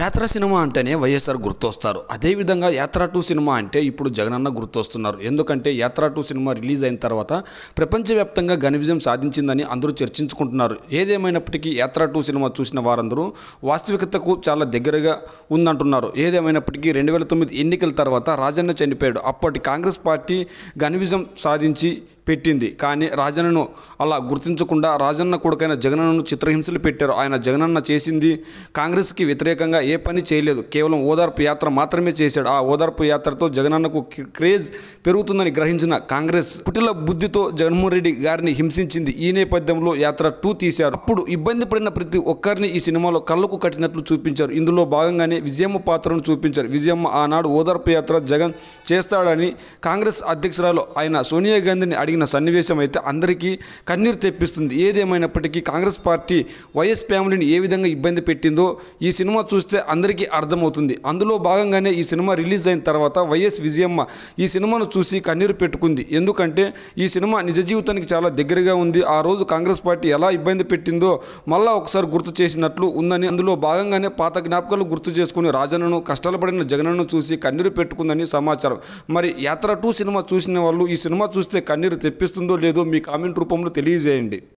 యాత్ర సినిమా అంటేనే వైఎస్ఆర్ గుర్తొస్తారు అదేవిధంగా యాత్ర టూ సినిమా అంటే ఇప్పుడు జగనన్న గుర్తొస్తున్నారు ఎందుకంటే యాత్ర టూ సినిమా రిలీజ్ అయిన తర్వాత ప్రపంచవ్యాప్తంగా ఘన విజయం సాధించిందని అందరూ చర్చించుకుంటున్నారు ఏదేమైనప్పటికీ యాత్ర టూ సినిమా చూసిన వారందరూ వాస్తవికతకు చాలా దగ్గరగా ఉందంటున్నారు ఏదేమైనప్పటికీ రెండు వేల తొమ్మిది ఎన్నికల తర్వాత రాజన్న చనిపోయాడు అప్పటి కాంగ్రెస్ పార్టీ ఘన విజయం సాధించి పెట్టింది కానీ రాజన్నను అలా గుర్తించకుండా రాజన్న కొడుకైన జగనన్నను చిత్రహింసలు పెట్టారు ఆయన జగనన్న చేసింది కాంగ్రెస్కి వ్యతిరేకంగా ఏ పని చేయలేదు కేవలం ఓదార్పు యాత్ర మాత్రమే చేశాడు ఆ ఓదార్పు యాత్రతో జగనన్నకు క్రేజ్ పెరుగుతుందని గ్రహించిన కాంగ్రెస్ కుటిల బుద్ధితో జగన్మోహన్ రెడ్డి గారిని హింసించింది ఈ నేపథ్యంలో యాత్ర టూ తీశారు అప్పుడు ఇబ్బంది పడిన ప్రతి ఒక్కరిని ఈ సినిమాలో కళ్ళకు కట్టినట్లు చూపించారు ఇందులో భాగంగానే విజయమ్మ పాత్రను చూపించారు విజయమ్మ ఆనాడు ఓదార్పు యాత్ర జగన్ చేస్తాడని కాంగ్రెస్ అధ్యక్షురాలు ఆయన సోనియా గాంధీని అడిగి జరిగిన సన్నివేశం అయితే అందరికీ కన్నీరు తెప్పిస్తుంది ఏదేమైనప్పటికీ కాంగ్రెస్ పార్టీ వైఎస్ ఫ్యామిలీని ఏ విధంగా ఇబ్బంది పెట్టిందో ఈ సినిమా చూస్తే అందరికీ అర్థమవుతుంది అందులో భాగంగానే ఈ సినిమా రిలీజ్ అయిన తర్వాత వైఎస్ విజయమ్మ ఈ సినిమాను చూసి కన్నీరు పెట్టుకుంది ఎందుకంటే ఈ సినిమా నిజ జీవితానికి చాలా దగ్గరగా ఉంది ఆ రోజు కాంగ్రెస్ పార్టీ ఎలా ఇబ్బంది పెట్టిందో మళ్ళా ఒకసారి గుర్తు చేసినట్లు ఉందని అందులో భాగంగానే పాత జ్ఞాపకాలు గుర్తు చేసుకుని రాజన్నను కష్టాలు పడిన జగనను చూసి కన్నీరు పెట్టుకుందని సమాచారం మరి యాత్ర టూ సినిమా చూసిన వాళ్ళు ఈ సినిమా చూస్తే కన్నీరు తెప్పిస్తుందో లేదో మీ కామెంట్ రూపంలో తెలియజేయండి